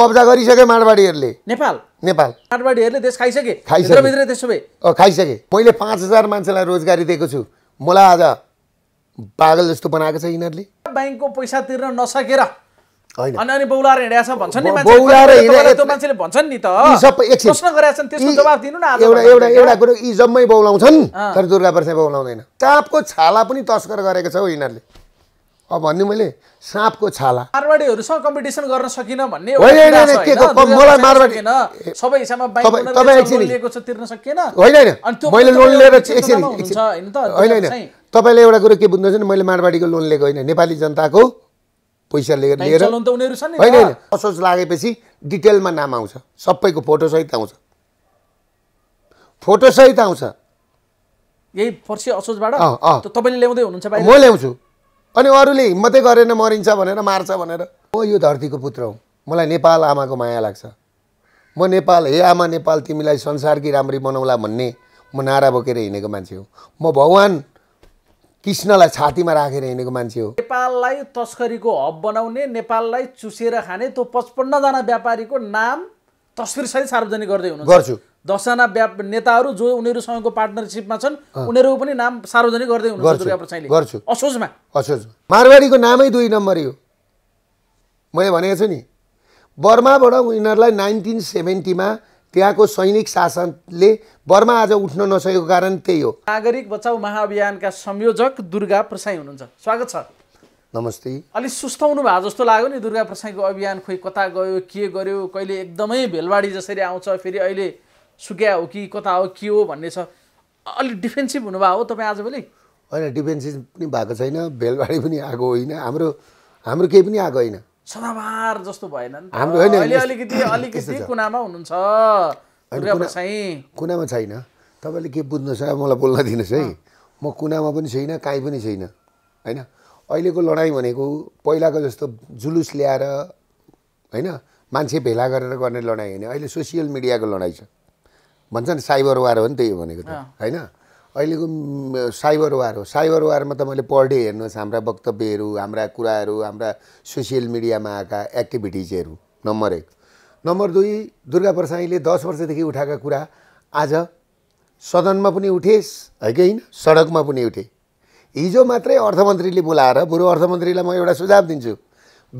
कब्जा गरिसके माडवाडीहरूले नेपाल नेपाल माडवाडीहरूले देश खाइसके खाइसके त्यसो भए खाइसके मैले पाँच हजार मान्छेलाई रोजगारी दिएको छु मलाई आज पागल जस्तो बनाएको छ यिनीहरूले ब्याङ्कको पैसा तिर्न नसकेर अनि भन्छन् नि मान्छेले भन्छन् नि त गरेका छन् त्यसको दिनु न एउटा एउटा एउटा कुरो यी जम्मै बौलाउँछन् तर दुर्गा प्रसाद बौलाउँदैन चापको छाला पनि तस्कर गरेको छ हौ यिनीहरूले भन्ने मैले साँपको छाला मारवाडीहरूसँग कम्पिटिसन गर्न सकिनँ भन्ने होइन मलाई मारवाडी सबै हिसाबमा तिर्न सकिएन होइन मैले लोन लिएर एकछिन होइन होइन तपाईँले एउटा कुरो के बुझ्नुहुन्छ भने मैले मारवाडीको लोन लिएको होइन नेपाली जनताको पैसा लिएर लिएर होइन होइन असोज लागेपछि डिटेलमा नाम आउँछ सबैको फोटोसहित आउँछ फोटोसहित आउँछ यही पर्सि असोजबाट तपाईँले ल्याउँदै हुनुहुन्छ म ल्याउँछु अनि अरूले हिम्मतै गरेन मरिन्छ भनेर मार्छ भनेर म यो धरतीको पुत्र हो मलाई नेपाल आमाको माया लाग्छ म नेपाल हे आमा नेपाल तिमीलाई संसारकी राम्री बनाउला भन्ने म नारा बोकेर हिँडेको मान्छे हो म भगवान् कृष्णलाई छातीमा राखेर हिँडेको मान्छे हो नेपाललाई तस्करीको हब बनाउने नेपाललाई चुसेर खाने त्यो पचपन्नजना व्यापारीको नाम सहित सार्वजनिक गर्दै हुनु गर्छु दसजना व्या नेताहरू जो उनीहरूसँगको पार्टनरसिपमा छन् उनीहरूको पनि नाम सार्वजनिक गर्दै हुनुहुन्छ असोजमा असोज मारवाडीको नामै दुई नम्बरी हो मैले भनेको छु नि बर्माबाट उनीहरूलाई नाइन्टिन सेभेन्टीमा त्यहाँको सैनिक शासनले बर्मा आज उठ्न नसकेको कारण त्यही हो नागरिक बचाउ महाअभियानका संयोजक दुर्गा प्रसाई हुनुहुन्छ स्वागत छ नमस्ते अलिक सुस्ताउनु भएको जस्तो लाग्यो नि दुर्गा प्रसाईको अभियान खोइ कता गयो के गर्यो कहिले एकदमै भेलवाडी जसरी आउँछ फेरि अहिले सुक्या हो कि कता हो के हो भन्ने छ अलिक डिफेन्सिभ हुनुभएको हो तपाईँ आजभोलि होइन डिफेन्सिभ पनि भएको छैन भेलबाडी पनि आएको होइन हाम्रो हाम्रो केही पनि आएको होइन सदाबार जस्तो भएन हाम्रो होइन अलिकति अलिकति कुनामा हुनुहुन्छ कुनामा छैन तपाईँले के बुझ्नुहोस् है मलाई बोल्न दिनुहोस् है म कुनामा पनि छैन काहीँ पनि छैन होइन अहिलेको लडाइँ भनेको पहिलाको जस्तो जुलुस ल्याएर होइन मान्छे भेला गरेर गर्ने लडाइँ होइन अहिले सोसियल मिडियाको लडाइँ छ भन्छ नि साइबर वार हो नि त्यही भनेको त होइन अहिलेको साइबर वार हो साइबर वारमा त मैले पर डे हेर्नुहोस् हाम्रा वक्तव्यहरू हाम्रा कुराहरू हाम्रा सोसियल मिडियामा आएका एक्टिभिटिजहरू नम्बर एक नम्बर दुई दुर्गा प्रसाईले दस वर्षदेखि उठाएका कुरा आज सदनमा पनि उठेस् है कि होइन सडकमा पनि उठे हिजो मात्रै अर्थमन्त्रीले बोलाएर बरु अर्थमन्त्रीलाई म एउटा सुझाव दिन्छु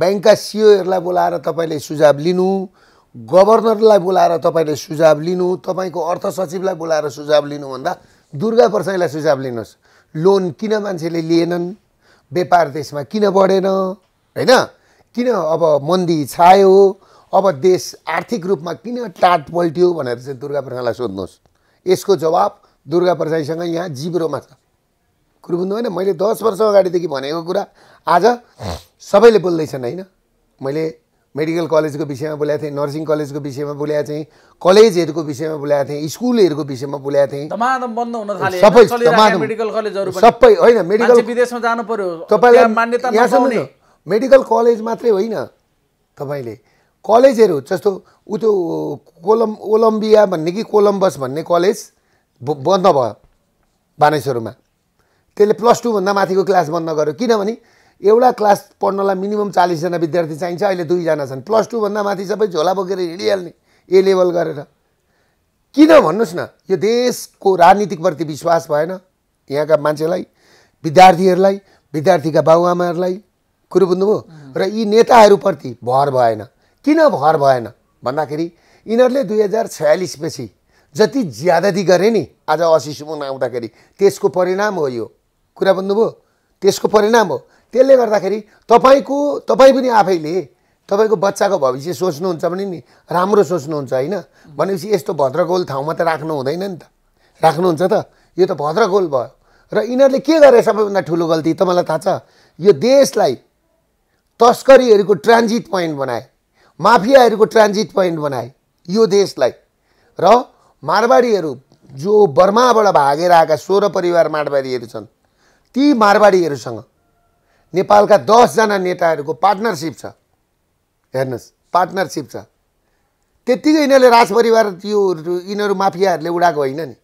ब्याङ्कका सिओहरूलाई बोलाएर तपाईँले सुझाव लिनु गभर्नरलाई बोलाएर तपाईँले सुझाव लिनु तपाईँको अर्थ सचिवलाई बोलाएर सुझाव लिनुभन्दा दुर्गा प्रसाईलाई सुझाव लिनुहोस् लोन किन मान्छेले लिएनन् व्यापार देशमा किन बढेन होइन किन अब मन्दी छायो अब देश आर्थिक रूपमा किन टाट पल्ट्यो भनेर चाहिँ दुर्गा प्रसाईलाई सोध्नुहोस् यसको जवाब दुर्गा प्रसाईसँग यहाँ जिब्रोमा छ कुरो बुझ्नु होइन मैले दस वर्ष अगाडिदेखि भनेको कुरा आज सबैले बोल्दैछन् होइन मैले मेडिकल कलेजको विषयमा बोलाएको थिएँ नर्सिङ कलेजको विषयमा बोलाएको थिएँ कलेजहरूको विषयमा बोलाएको थिएँ स्कुलहरूको विषयमा बोलाएको थिएँ सबै मेडिकल कलेजहरू सबै होइन मेडिकल विदेशमा जानु पर्यो तपाईँलाई मेडिकल कलेज मात्रै होइन तपाईँले कलेजहरू जस्तो ऊ त्यो कोलम कोलम्बिया भन्ने कि कोलम्बस भन्ने कलेज बन्द भयो बानेश्वरमा त्यसले प्लस टूभन्दा माथिको क्लास बन्द गर्यो किनभने एउटा क्लास पढ्नलाई मिनिमम चालिसजना विद्यार्थी चाहिन्छ अहिले दुईजना छन् प्लस टूभन्दा माथि सबै झोला बोकेर हिँडिहाल्ने ए लेभल गरेर किन भन्नुहोस् न यो देशको राजनीतिकप्रति विश्वास भएन यहाँका मान्छेलाई विद्यार्थीहरूलाई विद्यार्थीका बाबुआमाहरूलाई कुरो बुझ्नुभयो र यी नेताहरूप्रति भर भएन किन भर भएन भन्दाखेरि यिनीहरूले दुई हजार छयालिसपछि जति ज्यादती गरे नि आज असी सुमन आउँदाखेरि त्यसको परिणाम हो यो कुरा बुझ्नुभयो त्यसको परिणाम हो त्यसले गर्दाखेरि तपाईँको तपाईँ पनि आफैले तपाईँको बच्चाको भविष्य सोच्नुहुन्छ भने नि राम्रो सोच्नुहुन्छ होइन भनेपछि यस्तो भद्रगोल ठाउँमा त राख्नु हुँदैन नि त राख्नुहुन्छ त यो त भद्रगोल भयो र यिनीहरूले के गरे सबैभन्दा ठुलो गल्ती त मलाई थाहा छ यो देशलाई तस्करीहरूको ट्रान्जिट पोइन्ट बनाए माफियाहरूको ट्रान्जिट पोइन्ट बनाए यो देशलाई र मारवाडीहरू जो बर्माबाट भागेर आएका सोह्र परिवार मारवाडीहरू छन् ती मारवाडीहरूसँग नेपालका दसजना नेताहरूको पार्टनरसिप छ हेर्नुहोस् पार्टनरसिप छ त्यत्तिकै यिनीहरूले राजपरिवार यो यिनीहरू माफियाहरूले उडाएको होइन नि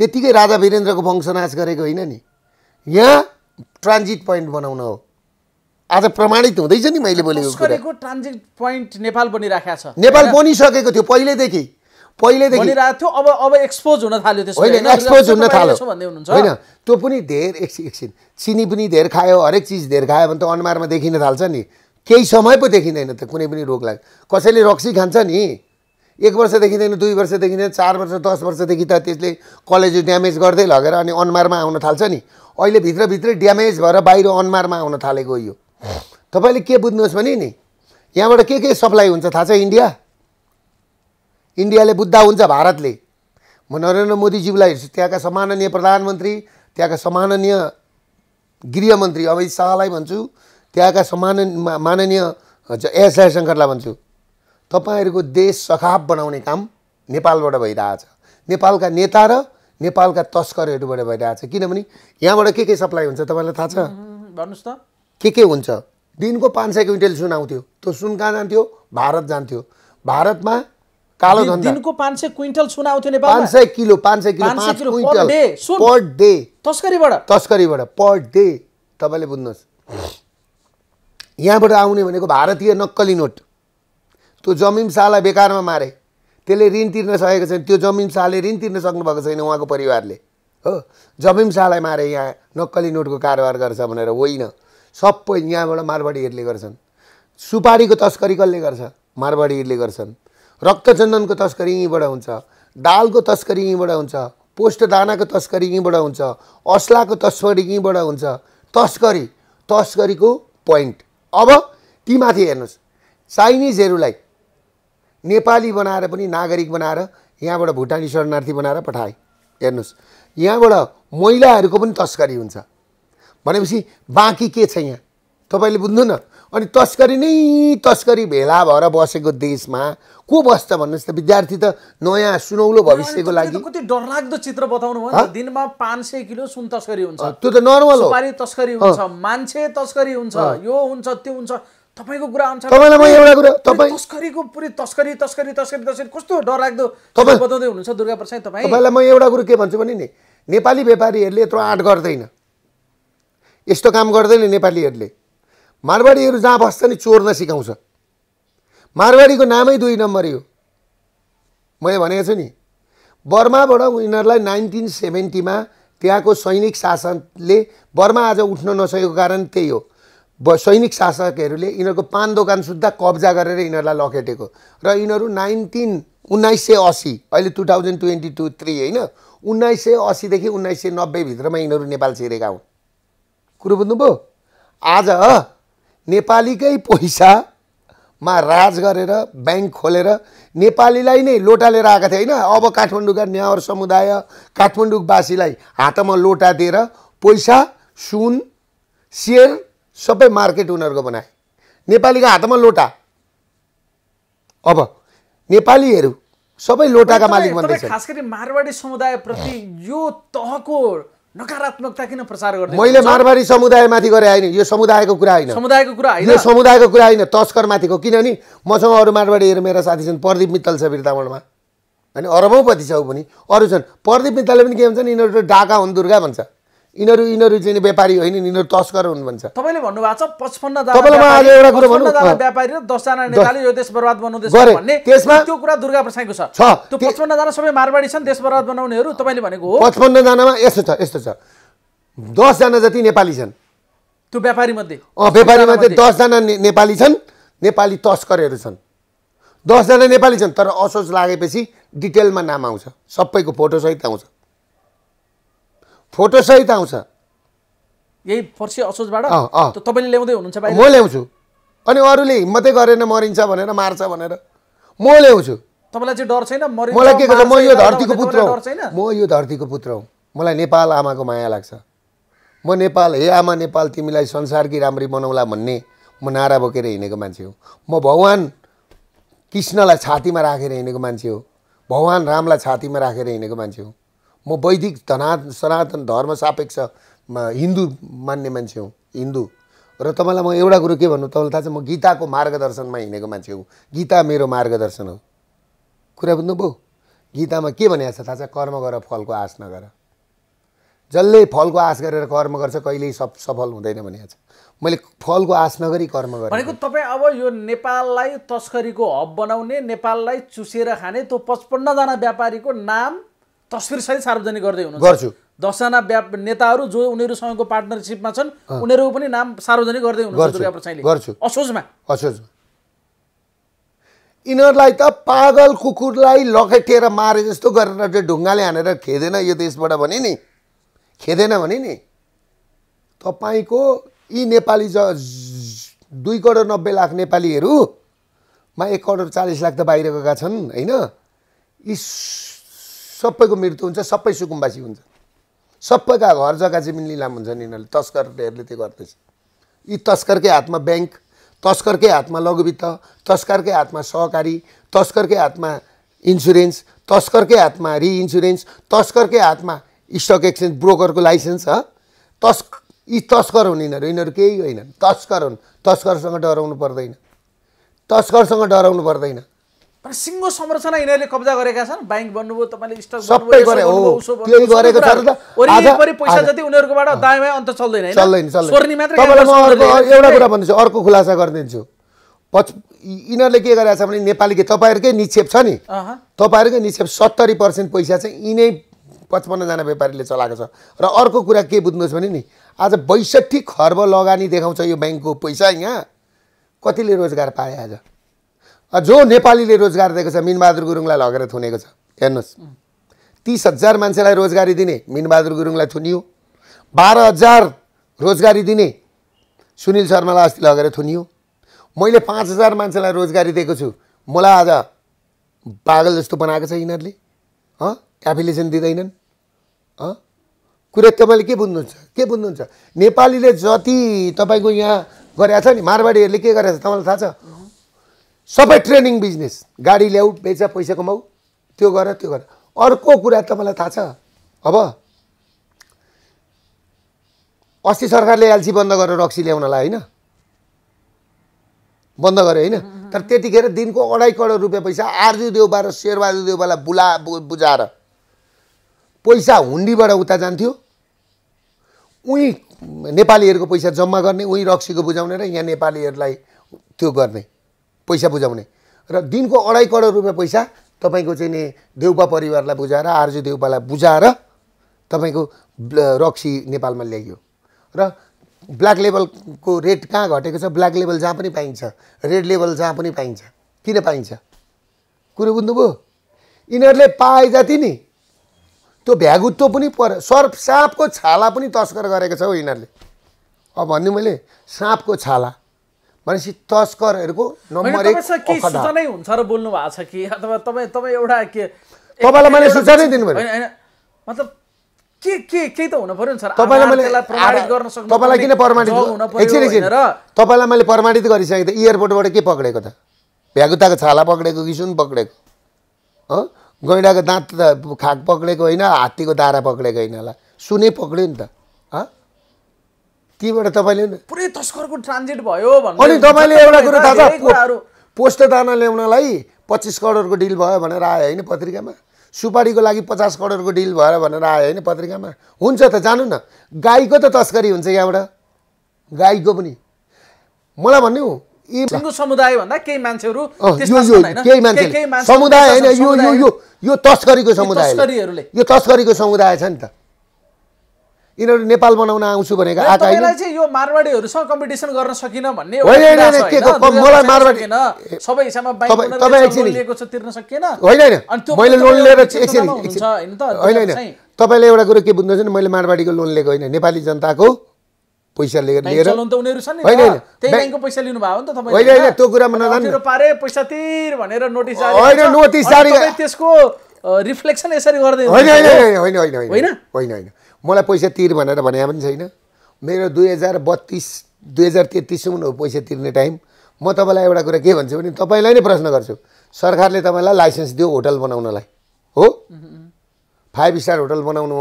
त्यत्तिकै राजा वीरेन्द्रको वंशनाश गरेको होइन नि यहाँ ट्रान्जिट पोइन्ट बनाउन हो आज प्रमाणित हुँदैछ नि मैले बोलेको ट्रान्जिट पोइन्ट नेपाल बनिराखेको छ नेपाल बनिसकेको थियो पहिल्यैदेखि पहिलेदेखि थियो अब अब एक्सपोज हुन थाल्यो त्यसो होइन एक्सपोज हुन थाल्यो होइन त्यो पनि धेर एकछिन एकछिन चिनी पनि धेर खायो हरेक चिज धेर खायो भने त अनुहारमा देखिन थाल्छ नि केही समय पो देखिँदैन त कुनै पनि रोग लाग्यो कसैले रक्सी खान्छ नि एक वर्ष देखिँदैन दुई वर्ष देखिँदैन चार वर्ष दस वर्षदेखि त त्यसले कलेज ड्यामेज गर्दै लगेर अनि अनुहारमा आउन थाल्छ नि अहिले भित्रभित्रै ड्यामेज भएर बाहिर अनुहारमा आउन थालेको यो तपाईँले के बुझ्नुहोस् भने नि यहाँबाट के के सप्लाई हुन्छ थाहा छ इन्डिया इन्डियाले बुद्ध हुन्छ भारतले म नरेन्द्र मोदीज्यूलाई हेर्छु त्यहाँका सम्माननीय प्रधानमन्त्री त्यहाँका सम्माननीय गृहमन्त्री अमित शाहलाई भन्छु त्यहाँका सम्मान माननीय एस जयशङ्करलाई भन्छु तपाईँहरूको देश सखाप बनाउने काम नेपालबाट भइरहेछ नेपालका नेता र नेपालका तस्करहरूबाट भइरहेछ किनभने यहाँबाट के के सप्लाई हुन्छ तपाईँलाई थाहा छ भन्नुहोस् त के के हुन्छ दिनको पाँच सय क्विन्टल सुन आउँथ्यो त्यो सुन कहाँ जान्थ्यो भारत जान्थ्यो भारतमा कालो धन दिनको 500 क्विन्टल सुन आउँथ्यो नेपालमा 500 kilo 500 kilo quintal per day तस्करीबाट तस्करीबाट पर डे तपाईँले बुझ्नुहोस् यहाँबाट आउने भनेको भारतीय नक्कली नोट त्यो जमिन शाहलाई बेकारमा मारे त्यसले ऋण तिर्न सकेको छैन त्यो जमिन शाहले ऋण तिर्न सक्नु भएको छैन उहाँको परिवारले हो जमिन शाहलाई मारे यहाँ नक्कली नोटको कारोबार गर्छ भनेर होइन सबै यहाँबाट मारवाडीहरूले गर्छन् सुपारीको तस्करी कसले गर्छ मारवाडीहरूले गर्छन् रक्तचन्दनको तस्करी यहीँबाट हुन्छ दालको तस्करी यहीँबाट हुन्छ पोस्ट दानाको तस्करी यहीँबाट हुन्छ असलाको तस्करी यहीँबाट हुन्छ तस्करी तस्करीको पोइन्ट अब तीमाथि हेर्नुहोस् चाइनिजहरूलाई नेपाली बनाएर पनि नागरिक बनाएर यहाँबाट भुटानी शरणार्थी बनाएर पठाए हेर्नुहोस् यहाँबाट महिलाहरूको पनि तस्करी हुन्छ भनेपछि बाँकी के छ यहाँ तपाईँले बुझ्नु न अनि तस्करी नै तस्करी भेला भएर बसेको देशमा को बस्छ भन्नुहोस् त विद्यार्थी त नयाँ सुनौलो भविष्यको लागि कति डरलाग्दो चित्र बताउनु भयो दिनमा पाँच सय किलो सुन तस्करी हुन्छ त्यो त नर्मल हो तस्करी हुन्छ मान्छे तस्करी हुन्छ यो हुन्छ त्यो हुन्छ तपाईँको कुरा अनुसार तपाईँलाई म एउटा कुरा तपाईँ तस्करीको पुरै तस्करी तस्करी तस्करी तस्करी कस्तो डरलाग्दो तपाईँ बताउँदै हुनुहुन्छ दुर्गा प्रसाद तपाईँ तपाईँलाई म एउटा कुरो के भन्छु भने नि नेपाली व्यापारीहरूले यत्रो आँट गर्दैन यस्तो काम गर्दैन नेपालीहरूले मारवाडीहरू जहाँ बस्छ नि चोर्न सिकाउँछ मारवाडीको नामै दुई नम्बर हो मैले भनेको छु नि बर्माबाट उनीहरूलाई नाइन्टिन सेभेन्टीमा त्यहाँको सैनिक शासकले बर्मा आज उठ्न नसकेको कारण त्यही हो सैनिक शासकहरूले यिनीहरूको पान दोकान सुद्धा कब्जा गरेर यिनीहरूलाई लखेटेको र यिनीहरू नाइन्टिन उन्नाइस सय असी अहिले two thousand twenty two three होइन उन्नाइस सय असीदेखि उन्नाइस सय नब्बेभित्रमा यिनीहरू नेपाल छिरेका हुन् कुरो बुझ्नुभयो आज नेपालीकै पैसामा राज गरेर ब्याङ्क खोलेर नेपालीलाई नै लोटालेर आएका थिए होइन अब काठमाडौँका नेवार समुदाय काठमाडौँवासीलाई हातमा लोटा दिएर पैसा सुन सेयर सबै मार्केट उनीहरूको बनाए नेपालीको हातमा लोटा अब नेपालीहरू सबै लोटाका मालिक भन्दैछ खास गरी मारवाडी समुदायप्रति यो तहको नकारात्मकता किन प्रचार गर्ने मैले मारवाडी समुदायमाथि गरे होइन यो समुदायको कुरा होइन समुदायको कुरा होइन यो समुदायको कुरा होइन तस्करमाथिको किनभने मसँग अरू मारवाडीहरू मेरा साथी छन् प्रदीप मित्तल छ बिर्तामणमा होइन अरबौँपति छ ऊ पनि अरू छन् प्रदीप मित्तलले पनि के भन्छन् यिनीहरू डाका हुन् दुर्गा भन्छ यिनीहरू यिनीहरू चाहिँ व्यापारी होइन यिनीहरू तस्कर हुनु भन्छ तपाईँले भन्नुभएको छ पचपन्नजना एउटा कुरो भन्नु व्यापारी र दसजना नेपाली यो देश बर्बाद बनाउँदैछ भन्ने त्यसमा त्यो कुरा दुर्गा प्रसाईको छ त्यो पचपन्नजना सबै मारवाडी छन् देश बर्बाद बनाउनेहरू तपाईँले भनेको हो पचपन्नजनामा यस्तो छ यस्तो छ दसजना जति नेपाली छन् त्यो व्यापारी मध्ये अँ मध्ये दसजना नेपाली छन् नेपाली तस्करहरू छन् दसजना नेपाली छन् तर असोज लागेपछि डिटेलमा नाम आउँछ सबैको फोटोसहित आउँछ फोटोसहित आउँछ यही पर्सि असोजबाट तपाईँले ल्याउँदै हुनुहुन्छ म ल्याउँछु अनि अरूले हिम्मतै गरेन मरिन्छ भनेर मार्छ भनेर म ल्याउँछु तपाईँलाई चाहिँ डर छैन मलाई के गर्छ म यो धरतीको पुत्र हो म यो धरतीको पुत्र हुँ मलाई नेपाल आमाको माया लाग्छ म नेपाल हे आमा नेपाल तिमीलाई संसारकी राम्री बनाउला भन्ने म नारा बोकेर हिँडेको मान्छे हो म भगवान् कृष्णलाई छातीमा राखेर हिँडेको मान्छे हो भगवान् रामलाई छातीमा राखेर हिँडेको मान्छे हो म वैदिक धना सनातन धर्म सापेक्ष हिन्दू मान्ने मान्छे हुँ हिन्दू र तपाईँलाई म एउटा कुरो के भन्नु तपाईँलाई थाहा छ म गीताको मार्गदर्शनमा हिँडेको मान्छे हो गीता मेरो मार्गदर्शन हो कुरा बुझ्नुभयो गीतामा के भनेको छ थाहा छ कर्म गर फलको आश नगर जसले फलको आश गरेर कर्म गर्छ कहिल्यै सब सफल हुँदैन भनेको छ मैले फलको आश नगरी कर्म गरेँ भनेको तपाईँ अब यो नेपाललाई तस्करीको हब बनाउने नेपाललाई चुसेर खाने त्यो पचपन्नजना व्यापारीको नाम तस्विर सहित सार्वजनिक गर्दै हुनुहुन्छ गर्छु दसजना व्या नेताहरू जो उनीहरूसँगको पार्टनरसिपमा छन् उनीहरू पनि नाम सार्वजनिक गर्दै हुनुहुन्छ गर्छु असोजमा असोज यिनीहरूलाई त पागल कुकुरलाई लखेटिएर मारे जस्तो गरेर त्यो ढुङ्गाले हानेर खेदेन यो देशबाट भने नि खेदेन भने नि तपाईँको यी नेपाली ज दुई करोड नब्बे लाख नेपालीहरूमा एक करोड चालिस लाख त बाहिर गएका छन् होइन यी सबैको मृत्यु हुन्छ सबै सुकुम्बासी हुन्छ सबैका घर जग्गा जमिन लिलाम हुन्छन् यिनीहरूले तस्करहरूले त्यो गर्दैछ यी तस्करकै हातमा ब्याङ्क तस्करकै हातमा लघुवित्त तस्करकै हातमा सहकारी तस्करकै हातमा इन्सुरेन्स तस्करकै हातमा रिइन्सुरेन्स तस्करकै हातमा स्टक एक्सचेन्ज ब्रोकरको लाइसेन्स छ तस् यी तस्कर हुन् यिनीहरू यिनीहरू केही होइनन् तस्कर हुन् तस्करसँग डराउनु पर्दैन तस्करसँग डराउनु पर्दैन तर सिङ्गो संरचना यिनीहरूले कब्जा गरेका छन् ब्याङ्क भन्नुभयो तपाईँले स्टक वरिपरि पैसा जति उनीहरूकोबाट दायाँ अन्त चल्दैन एउटा कुरा भन्दैछु अर्को खुलासा गरिदिन्छु पच यिनीहरूले के गरेका छ भने नेपाली के तपाईँहरूकै निक्षेप छ नि तपाईँहरूकै निक्षेप सत्तरी पर्सेन्ट पैसा चाहिँ यिनै पचपन्नजना व्यापारीले चलाएको छ र अर्को कुरा के बुझ्नुहोस् भने नि आज बैसठी खर्ब लगानी देखाउँछ यो ब्याङ्कको पैसा यहाँ कतिले रोजगार पाए आज जो नेपालीले रोजगार दिएको छ मिनबहादुर गुरुङलाई लगेर थुनेको छ हेर्नुहोस् तिस हजार मान्छेलाई रोजगारी दिने मिनबहादुर गुरुङलाई थुनियो बाह्र हजार रोजगारी दिने सुनिल शर्मालाई अस्ति लगेर थुनियो मैले पाँच हजार मान्छेलाई रोजगारी दिएको छु मलाई आज पागल जस्तो बनाएको छ यिनीहरूले अँ एफिलिएसन दिँदैनन् अँ कुरा तपाईँले के बुझ्नुहुन्छ के बुझ्नुहुन्छ नेपालीले जति तपाईँको यहाँ गरेका छ नि मारवाडीहरूले के गरेको छ तपाईँलाई थाहा छ सबै ट्रेनिङ बिजनेस गाडी ल्याऊ बेच पैसा कमाऊ त्यो गर त्यो गर अर्को कुरा तपाईँलाई थाहा छ अब अस्ति सरकारले एलसी बन्द गरेर रक्सी ल्याउनलाई होइन बन्द गरे होइन तर त्यतिखेर दिनको अढाई करोड रुपियाँ पैसा आर्जु देउबा र शेरबहादुर देउबालाई बुला बुझाएर पैसा हुन्डीबाट उता जान्थ्यो उहीँ नेपालीहरूको पैसा जम्मा गर्ने उहीँ रक्सीको बुझाउने र यहाँ नेपालीहरूलाई त्यो गर्ने पैसा बुझाउने र दिनको अढाई करोड रुपियाँ पैसा तपाईँको चाहिँ नि देउपा परिवारलाई बुझाएर आर्जु देउपालाई बुझाएर तपाईँको रक्सी नेपालमा ल्याइयो र ब्ल्याक लेभलको रेट कहाँ घटेको छ ब्ल्याक लेभल जहाँ पनि पाइन्छ रेड लेभल जहाँ पनि पाइन्छ किन पाइन्छ कुरो बुझ्नुभयो यिनीहरूले पाए जति नि त्यो भ्यागुत्तो पनि पर सर्प साँपको छाला पनि तस्कर गरेको छ हौ यिनीहरूले अब भन्नु मैले साँपको छाला भनेपछि तस्करहरूको नम्बर एक सूचनै हुन्छ र बोल्नु भएको छ कि अथवा तपाईँ तपाईँ एउटा के तपाईँलाई मैले सूचनै दिनु भयो मतलब के के केही त हुनु पऱ्यो नि सर तपाईँलाई मैले प्रमाणित गर्न सक्नु तपाईँलाई किन प्रमाणित एकछिन एकछिन तपाईँलाई मैले प्रमाणित गरिसकेँ त एयरपोर्टबाट के पक्रेको त भ्यागुताको छाला पक्रेको कि सुन पक्रेको हो गैँडाको दाँत खाक पक्रेको होइन हात्तीको दारा पक्रेको होइन होला सुनै पक्रियो नि त त्यहीबाट तपाईँले पुरै तस्करको ट्रान्जिट भयो अनि तपाईँले एउटा कुरो थाहा छ पोस्ट दाना ल्याउनलाई पच्चिस करोडको डिल भयो भनेर आयो होइन पत्रिकामा सुपारीको लागि पचास करोडको डिल भयो भनेर आयो होइन पत्रिकामा हुन्छ त जानु न गाईको त तस्करी हुन्छ यहाँबाट गाईको पनि मलाई भन्नु यी समुदाय भन्दा केही मान्छेहरू केही मान्छे समुदाय होइन यो यो यो तस्करीको समुदाय यो तस्करीको समुदाय छ नि त यिनीहरू नेपाल बनाउन आउँछु भनेको आएको चाहिँ यो मारवाडीहरूसँग कम्पिटिसन गर्न सकिन भन्ने होइन मलाई मारवाडी सबै हिसाबमा तपाईँ एकछिन तिर्न सकिएन होइन होइन मैले लोन लिएर एकछिन होइन होइन तपाईँले एउटा कुरो के बुझ्नुहुन्छ नि मैले मारवाडीको लोन लिएको होइन नेपाली जनताको पैसा लिएर लिएर त उनीहरू छन् होइन त्यही ब्याङ्कको पैसा लिनु भयो नि त तपाईँ होइन होइन त्यो कुरामा नजानु पारे पैसा तिर भनेर नोटिस होइन नोटिस जारी त्यसको रिफ्लेक्सन यसरी गर्दै होइन होइन होइन होइन होइन होइन होइन मलाई पैसा तिर भनेर भने पनि छैन मेरो दुई हजार बत्तिस दुई हजार तेत्तिससम्म हो पैसा तिर्ने टाइम म तपाईँलाई एउटा कुरा के भन्छु भने तपाईँलाई नै प्रश्न गर्छु सरकारले तपाईँलाई लाइसेन्स दियो होटल बनाउनलाई हो फाइभ स्टार होटल बनाउनु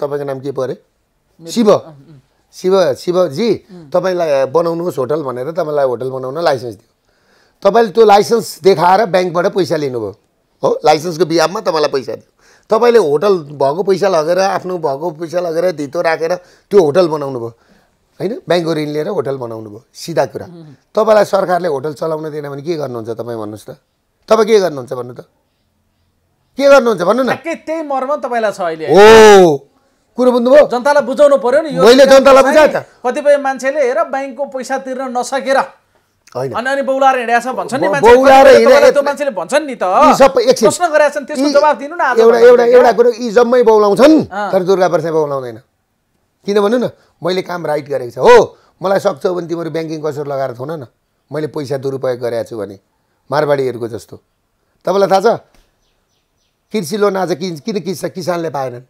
तपाईँको नाम के पऱ्यो शिव शिव शिवजी तपाईँलाई बनाउनुहोस् होटल भनेर तपाईँलाई होटल बनाउन लाइसेन्स दियो तपाईँले त्यो लाइसेन्स देखाएर ब्याङ्कबाट पैसा लिनुभयो हो लाइसेन्सको बिहामा तपाईँलाई पैसा दियो तपाईँले होटल भएको पैसा लगेर आफ्नो भएको पैसा लगेर धितो राखेर त्यो होटल बनाउनु भयो होइन ब्याङ्कको ऋण लिएर होटल बनाउनु भयो सिधा कुरा तपाईँलाई सरकारले होटल चलाउन दिएन भने के गर्नुहुन्छ तपाईँ भन्नुहोस् त तपाईँ के गर्नुहुन्छ भन्नु त के गर्नुहुन्छ भन्नु न त्यही मर्म तपाईँलाई छ अहिले हो कुरो बुझ्नुभयो जनतालाई बुझाउनु पर्यो नि मैले जनतालाई बुझाएँ त कतिपय मान्छेले हेर ब्याङ्कको पैसा तिर्न नसकेर यी जम्मै बौलाउँछन् तर दुर्गा प्रसाद बौलाउँदैन किन भन्नु न मैले काम राइट गरेको छ हो मलाई सक्छौ भने तिमीहरू ब्याङ्किङ कसरी लगाएर थोन न मैले पैसा दुरुपयोग गरेको छु भने मारवाडीहरूको जस्तो तपाईँलाई थाहा छ कृषि लोन आज किन किन किस किसानले पाएनन्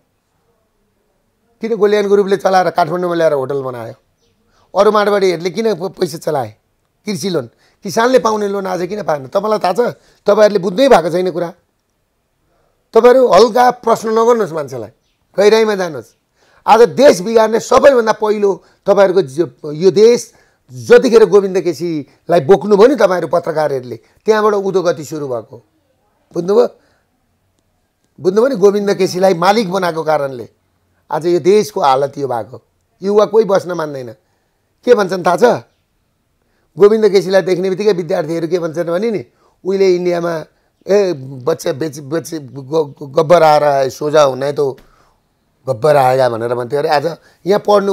किन गोल्यान ग्रुपले चलाएर काठमाडौँमा ल्याएर होटल बनायो अरू मारवाडीहरूले किन पैसा चलाए कृषि लोन किसानले पाउने लोन आज किन पाएन तपाईँलाई थाहा छ तपाईँहरूले बुझ्नै भएको छैन कुरा तपाईँहरू हल्का प्रश्न नगर्नुहोस् मान्छेलाई गहिराइमा जानुहोस् आज देश बिगार्ने सबैभन्दा पहिलो तपाईँहरूको यो देश जतिखेर गोविन्द केसीलाई बोक्नुभयो नि तपाईँहरू पत्रकारहरूले त्यहाँबाट उदो गति सुरु भएको बुझ्नुभयो बुझ्नुभयो नि गोविन्द केसीलाई मालिक बनाएको कारणले आज यो देशको हालत यो भएको युवा कोही बस्न मान्दैन के भन्छन् थाहा छ गोविन्द केसीलाई देख्ने बित्तिकै विद्यार्थीहरू के भन्छन् भने नि उहिले इन्डियामा ए बच्चा बेच बेच गब्बर आएर सोझा हुने त गब्बर आएगा भनेर भन्थ्यो अरे आज यहाँ पढ्नु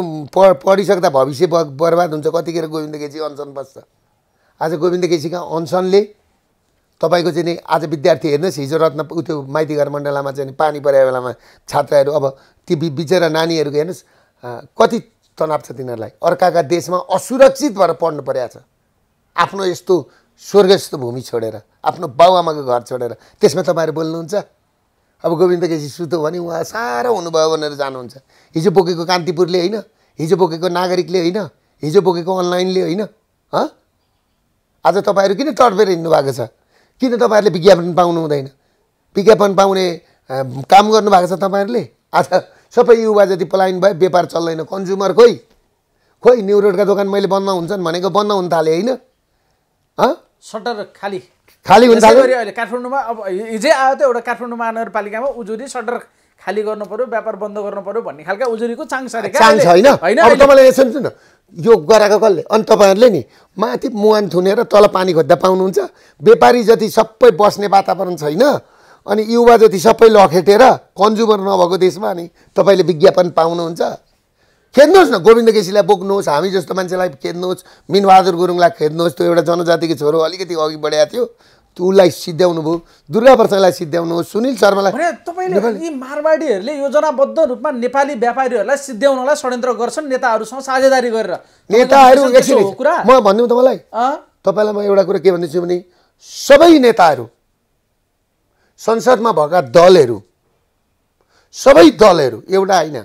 पढिसक्दा भविष्य बर्बाद हुन्छ कतिखेर गोविन्द केसी अनसन बस्छ आज गोविन्द केसीका अनसनले तपाईँको चाहिँ नि आज विद्यार्थी हेर्नुहोस् हिजो रत्न त्यो माइती घर मण्डलामा चाहिँ पानी परेको बेलामा छात्राहरू अब ती बि बिचेर नानीहरूको हेर्नुहोस् कति तनाव छ तिनीहरूलाई अर्काका देशमा असुरक्षित भएर पढ्नु परेको छ आफ्नो यस्तो स्वर्ग जस्तो भूमि छोडेर आफ्नो बाबुआमाको घर छोडेर त्यसमा तपाईँहरू बोल्नुहुन्छ अब गोविन्द केसी सुतो भने उहाँ साह्रो हुनुभयो भनेर जानुहुन्छ हिजो बोकेको कान्तिपुरले होइन हिजो बोकेको नागरिकले होइन हिजो बोकेको अनलाइनले होइन हँ आज तपाईँहरू किन तडपेर हिँड्नु भएको छ किन तपाईँहरूले विज्ञापन पाउनु हुँदैन विज्ञापन पाउने काम गर्नुभएको छ तपाईँहरूले आज सबै युवा जति पलायन भयो व्यापार चल्दैन कन्ज्युमर खोइ खोइ न्यु रोडका दोकान मैले बन्द हुन्छन् भनेको बन्द हुन थालेँ होइन सटर खाली खाली हुन्छ अहिले काठमाडौँमा अब हिजै आयो त एउटा काठमाडौँ महानगरपालिकामा उजुरी सटर खाली गर्नु पर्यो व्यापार बन्द गर्नु पर्यो भन्ने खालका उजुरीको चाङ छ होइन अब तपाईँलाई यसो न यो गराएको कसले अनि तपाईँहरूले नि माथि मुहान थुनेर तल पानी खोज्दा पाउनुहुन्छ व्यापारी जति सबै बस्ने वातावरण छैन अनि युवा जति सबै लखेटेर कन्ज्युमर नभएको देशमा अनि तपाईँले विज्ञापन पाउनुहुन्छ खेद्नुहोस् न गोविन्द केसीलाई बोक्नुहोस् हामी जस्तो मान्छेलाई खेद्नुहोस् मिनबहादुर गुरुङलाई खेद्नुहोस् त्यो एउटा जनजातिको छोरो अलिकति अघि बढाएको थियो त्यो उसलाई सिद्ध्याउनु भयो दुर्गा प्रसादलाई सिद्ध्याउनु सुनिल शर्मालाई तपाईँले यी मारवाडीहरूले योजनाबद्ध रूपमा नेपाली व्यापारीहरूलाई सिद्ध्याउनलाई षड्यन्त्र गर्छन् नेताहरूसँग साझेदारी गरेर नेताहरू कुरा म भनिदिउँ तपाईँलाई तपाईँलाई म एउटा कुरा के भन्दैछु भने सबै नेताहरू संसदमा भएका दलहरू सबै दलहरू एउटा होइन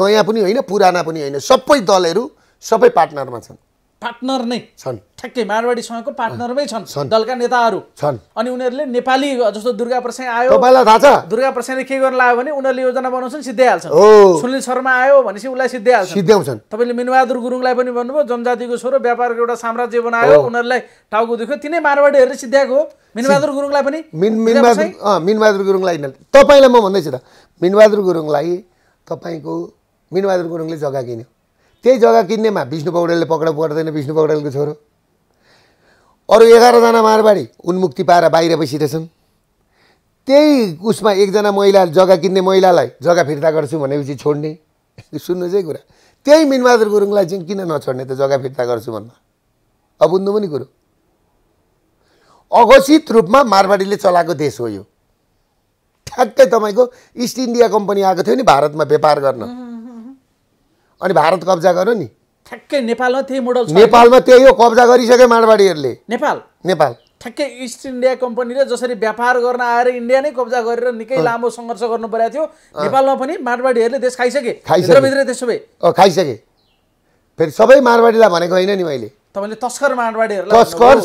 नयाँ पनि होइन पुराना पनि होइन सबै दलहरू सबै पार्टनरमा छन् पार्टनर नै छन् ठ्याक्कै मारवाडीसँगको पार्टनरमै छन् दलका नेताहरू छन् अनि उनीहरूले नेपाली जस्तो दुर्गा प्रसाई आयो तपाईँलाई थाहा छ दुर्गा प्रसाईले के गर्न लाग्यो भने उनीहरूले योजना बनाउँछन् सिद्धाइहाल्छन् सुनिल शर्मा आयो भनेपछि उसलाई सिद्धाइहाल्छ सिद्ध्याउँछन् तपाईँले मिनबहादुर गुरुङलाई पनि भन्नुभयो जनजातिको छोरो व्यापारको एउटा साम्राज्य बनायो उनीहरूलाई टाउको दुख्यो तिनै मारवाडीहरूले सिद्ध्याएको हो मिनबहादुर गुरुङलाई पनि मिनबहादुर मिनबहादुर गुरुङलाई तपाईँलाई म भन्दैछु त मिनबहादुर गुरुङलाई तपाईँको मिनबहादुर गुरुङले जग्गा किन्यो त्यही जग्गा किन्नेमा विष्णु पौडेलले पक्राउ पर्दैन विष्णु पौडेलको छोरो अरू एघारजना मारवाडी उन्मुक्ति पाएर बाहिर बसिरहेछन् त्यही उसमा एकजना महिला जग्गा किन्ने महिलालाई जग्गा फिर्ता गर्छु भनेपछि छोड्ने सुन्नु चाहिँ कुरा त्यही मिनबहादुर गुरुङलाई चाहिँ किन नछोड्ने त जग्गा फिर्ता गर्छु भन्न अब बुझ्नु पनि कुरो अघोषित रूपमा मारवाडीले चलाएको देश हो यो ठ्याक्कै तपाईँको इस्ट इन्डिया कम्पनी आएको थियो नि भारतमा व्यापार गर्न अनि भारत कब्जा गर्यो नि ठ्याक्कै नेपालमा त्यही मोडल नेपालमा त्यही हो कब्जा गरिसक्यो माडवाडीहरूले नेपाल नेपाल ठ्याक्कै इस्ट इन्डिया कम्पनीले जसरी व्यापार गर्न आएर इन्डिया नै कब्जा गरेर निकै लामो सङ्घर्ष गर्नु परेको थियो नेपालमा पनि माडवाडीहरूले देश खाइसके खाइसके त्यसो भए खाइसके फेरि सबै माडवाडीलाई भनेको होइन नि मैले तपाईँले तस्कर मारवाडीहरू तस्कर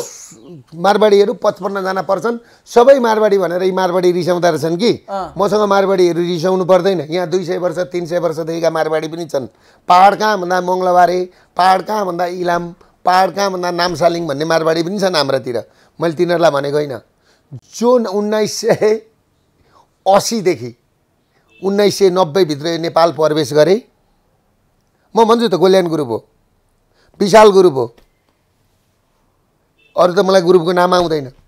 मारवाडीहरू पचपन्नजना पर्छन् सबै मारवाडी भनेर यी मारवाडी रिसाउँदा रहेछन् कि मसँग मारवाडीहरू रिसाउनु पर्दैन यहाँ दुई सय वर्ष तिन सय वर्षदेखिका मारवाडी पनि छन् पाहाड कहाँ भन्दा मङ्गलबारे पाहाड कहाँ भन्दा इलाम पाहाड कहाँ भन्दा नामसालिङ भन्ने मारवाडी पनि छन् हाम्रातिर मैले तिनीहरूलाई भनेको होइन जुन उन्नाइस सय असीदेखि उन्नाइस सय नब्बेभित्र नेपाल प्रवेश गरेँ म भन्छु त गोल्यान ग्रुप हो विशाल ग्रुप हो अरू त मलाई ग्रुपको नाम आउँदैन